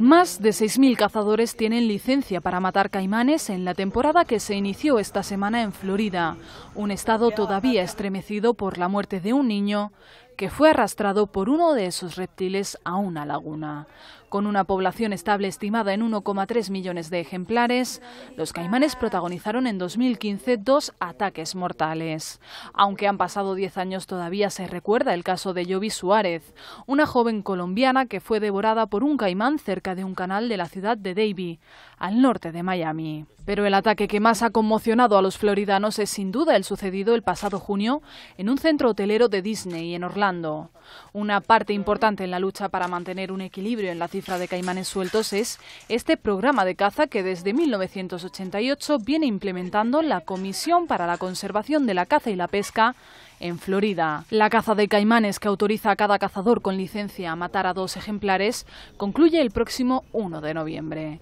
Más de 6.000 cazadores tienen licencia para matar caimanes en la temporada que se inició esta semana en Florida, un estado todavía estremecido por la muerte de un niño que fue arrastrado por uno de esos reptiles a una laguna. Con una población estable estimada en 1,3 millones de ejemplares, los caimanes protagonizaron en 2015 dos ataques mortales. Aunque han pasado 10 años todavía se recuerda el caso de Yovi Suárez, una joven colombiana que fue devorada por un caimán cerca de un canal de la ciudad de Davie, al norte de Miami. Pero el ataque que más ha conmocionado a los floridanos es sin duda el sucedido el pasado junio en un centro hotelero de Disney en Orlando una parte importante en la lucha para mantener un equilibrio en la cifra de caimanes sueltos es este programa de caza que desde 1988 viene implementando la Comisión para la Conservación de la Caza y la Pesca en Florida. La caza de caimanes que autoriza a cada cazador con licencia a matar a dos ejemplares concluye el próximo 1 de noviembre.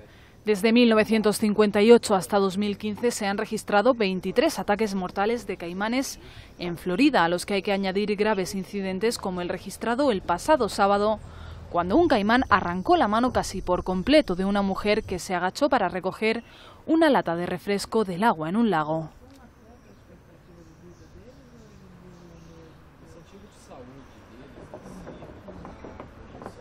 Desde 1958 hasta 2015 se han registrado 23 ataques mortales de caimanes en Florida, a los que hay que añadir graves incidentes como el registrado el pasado sábado, cuando un caimán arrancó la mano casi por completo de una mujer que se agachó para recoger una lata de refresco del agua en un lago.